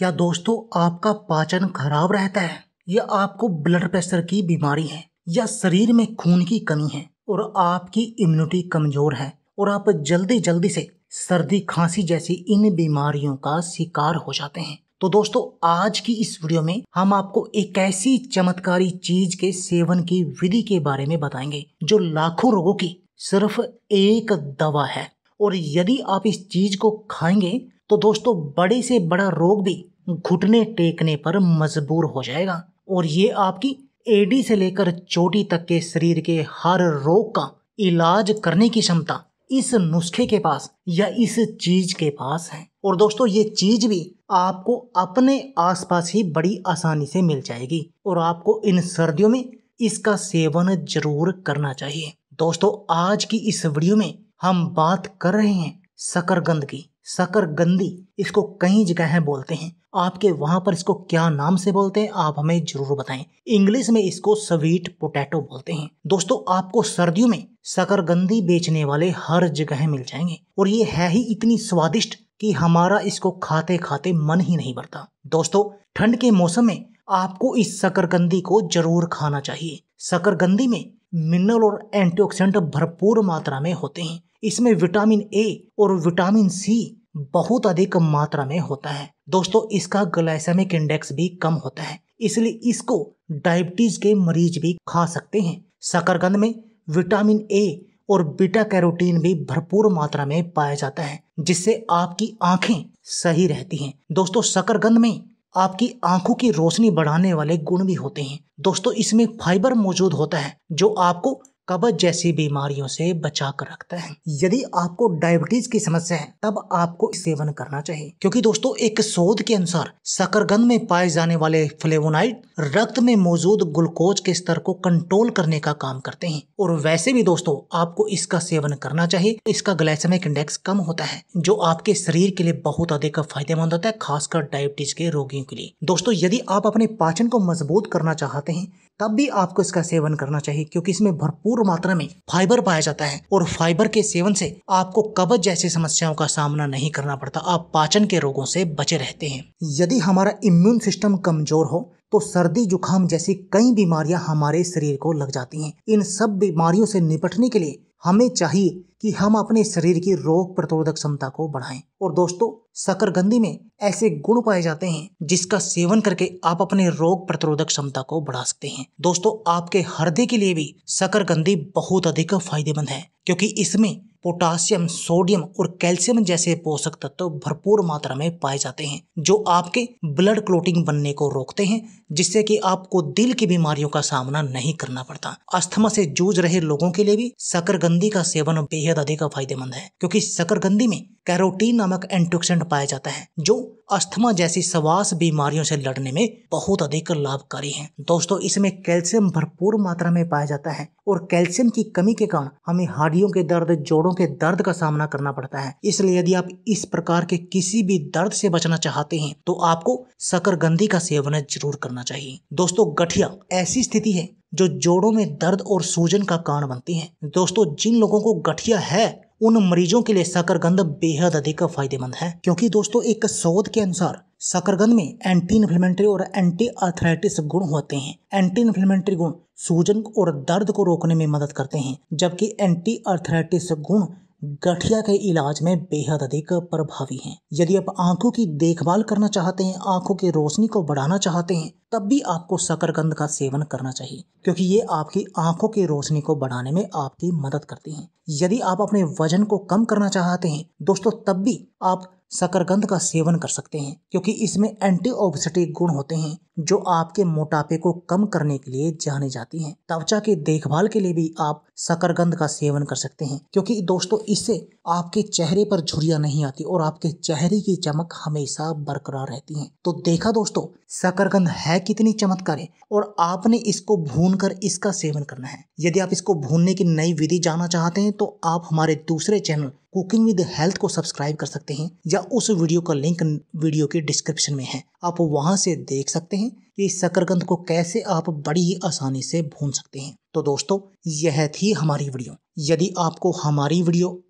क्या दोस्तों आपका पाचन खराब रहता है या आपको ब्लड प्रेशर की बीमारी है या शरीर में खून की कमी है और आपकी इम्यूनिटी कमजोर है और आप जल्दी जल्दी से सर्दी खांसी जैसी इन बीमारियों का शिकार हो जाते हैं तो दोस्तों आज की इस वीडियो में हम आपको एक ऐसी चमत्कारी चीज के सेवन की विधि के बारे में बताएंगे जो लाखों रोगों की सिर्फ एक दवा है और यदि आप इस चीज को खाएंगे तो दोस्तों बड़े से बड़ा रोग भी घुटने टेकने पर मजबूर हो जाएगा और ये आपकी एडी से लेकर चोटी तक के शरीर के हर रोग का इलाज करने की क्षमता इस नुस्खे के पास या इस चीज के पास है और दोस्तों ये चीज भी आपको अपने आसपास ही बड़ी आसानी से मिल जाएगी और आपको इन सर्दियों में इसका सेवन जरूर करना चाहिए दोस्तों आज की इस वीडियो में हम बात कर रहे हैं शकरगंद की गंदी इसको कई जगह बोलते हैं आपके वहां पर इसको क्या नाम से बोलते हैं आप हमें जरूर बताएं इंग्लिश में इसको स्वीट पोटैटो बोलते हैं दोस्तों आपको सर्दियों में शकरगंदी बेचने वाले हर जगह मिल जाएंगे और ये है ही इतनी स्वादिष्ट कि हमारा इसको खाते खाते मन ही नहीं भरता दोस्तों ठंड के मौसम में आपको इस गंदी को जरूर खाना चाहिए गंदी में मिनरल और एंटीऑक्सीडेंट भरपूर मात्रा में होते हैं इसमें विटामिन ए और विटामिन सी बहुत अधिक मात्रा में होता है दोस्तों इसका ग्लाइसेमिक इंडेक्स भी कम होता है इसलिए इसको डायबिटीज के मरीज भी खा सकते हैं शकरकंद में विटामिन ए और बीटा कैरोटीन भी भरपूर मात्रा में पाया जाता है जिससे आपकी आंखें सही रहती हैं दोस्तों शकरकंद में आपकी आंखों की रोशनी बढ़ाने वाले गुण भी होते हैं दोस्तों इसमें फाइबर मौजूद होता है जो आपको कब्ज जैसी बीमारियों से बचा कर रखता है यदि आपको डायबिटीज की समस्या है तब आपको सेवन करना चाहिए क्योंकि दोस्तों एक शोध के अनुसार शकरगंद में पाए जाने वाले फ्लेवोनाइड रक्त में मौजूद ग्लूकोज के स्तर को कंट्रोल करने का काम करते हैं और वैसे भी दोस्तों आपको इसका सेवन करना चाहिए इसका ग्लाइसेमिक इंडेक्स कम होता है जो आपके शरीर के लिए बहुत अधिक फायदेमंद होता है खासकर डायबिटीज के रोगियों के लिए दोस्तों यदि आप अपने पाचन को मजबूत करना चाहते हैं तब भी आपको इसका सेवन करना चाहिए क्योंकि इसमें भरपूर भरपूर मात्रा में फाइबर पाया जाता है और फाइबर के सेवन से आपको कब्ज जैसी समस्याओं का सामना नहीं करना पड़ता आप पाचन के रोगों से बचे रहते हैं यदि हमारा इम्यून सिस्टम कमजोर हो तो सर्दी जुकाम जैसी कई बीमारियां हमारे शरीर को लग जाती हैं इन सब बीमारियों से निपटने के लिए हमें चाहिए कि हम अपने शरीर की रोग प्रतिरोधक क्षमता को बढ़ाएं और दोस्तों शकरगंदी में ऐसे गुण पाए जाते हैं जिसका सेवन करके आप अपने रोग प्रतिरोधक क्षमता को बढ़ा सकते हैं दोस्तों आपके हृदय के लिए भी शकरगंदी बहुत अधिक फायदेमंद है क्योंकि इसमें पोटासियम सोडियम और कैल्शियम जैसे पोषक तत्व तो भरपूर मात्रा में पाए जाते हैं जो आपके ब्लड क्लोटिंग बनने को रोकते हैं जिससे कि आपको दिल की बीमारियों का सामना नहीं करना पड़ता अस्थमा से जूझ रहे लोगों के लिए भी शकरगंदी का सेवन बेहद अधिक फायदेमंद है क्योंकि शकरगंदी में कैरोटीन नामक एंटोक्सेंट पाया जाता है जो अस्थमा जैसी सवास बीमारियों से लड़ने में बहुत अधिक लाभकारी है दोस्तों इसमें कैल्शियम भरपूर मात्रा में पाया जाता है और कैल्शियम की कमी के कारण हमें हड्डियों के दर्द जोड़ों घुटनों के दर्द का सामना करना पड़ता है इसलिए यदि आप इस प्रकार के किसी भी दर्द से बचना चाहते हैं तो आपको शकरगंदी का सेवन जरूर करना चाहिए दोस्तों गठिया ऐसी स्थिति है जो जोड़ों में दर्द और सूजन का कारण बनती है दोस्तों जिन लोगों को गठिया है उन मरीजों के लिए शकरगंद बेहद अधिक फायदेमंद है क्योंकि दोस्तों एक शोध के अनुसार शकरगंद में एंटी इन्फ्लेमेंट्री और एंटी अर्थराइटिस गुण होते हैं एंटी इन्फ्लेमेंट्री गुण सूजन और दर्द को रोकने में मदद करते हैं जबकि एंटी अर्थराइटिस गुण गठिया के इलाज में बेहद अधिक प्रभावी हैं यदि आप आंखों की देखभाल करना चाहते हैं आंखों की रोशनी को बढ़ाना चाहते हैं तब भी आपको शकरकंद का सेवन करना चाहिए क्योंकि ये आपकी आंखों की रोशनी को बढ़ाने में आपकी मदद करती हैं यदि आप अपने वजन को कम करना चाहते हैं दोस्तों तब भी आप शकरकंद का सेवन कर सकते हैं क्योंकि इसमें एंटी गुण होते हैं जो आपके मोटापे को कम करने के लिए जाने जाती हैं त्वचा की देखभाल के लिए भी आप शकरकंद का सेवन कर सकते हैं क्योंकि दोस्तों इससे आपके चेहरे पर झुरिया नहीं आती और आपके चेहरे की चमक हमेशा बरकरार रहती है तो देखा दोस्तों शकरकंद है कितनी चमत्कारी और आपने इसको भून कर इसका सेवन करना है यदि आप इसको भूनने की नई विधि जानना चाहते हैं तो आप हमारे दूसरे चैनल कुकिंग विद हेल्थ को सब्सक्राइब कर सकते हैं या उस वीडियो का लिंक वीडियो के डिस्क्रिप्शन में है आप वहां से देख सकते हैं कि शकरकंद को कैसे आप बड़ी ही आसानी से भून सकते हैं तो दोस्तों यह थी हमारी वीडियो यदि आपको हमारी वीडियो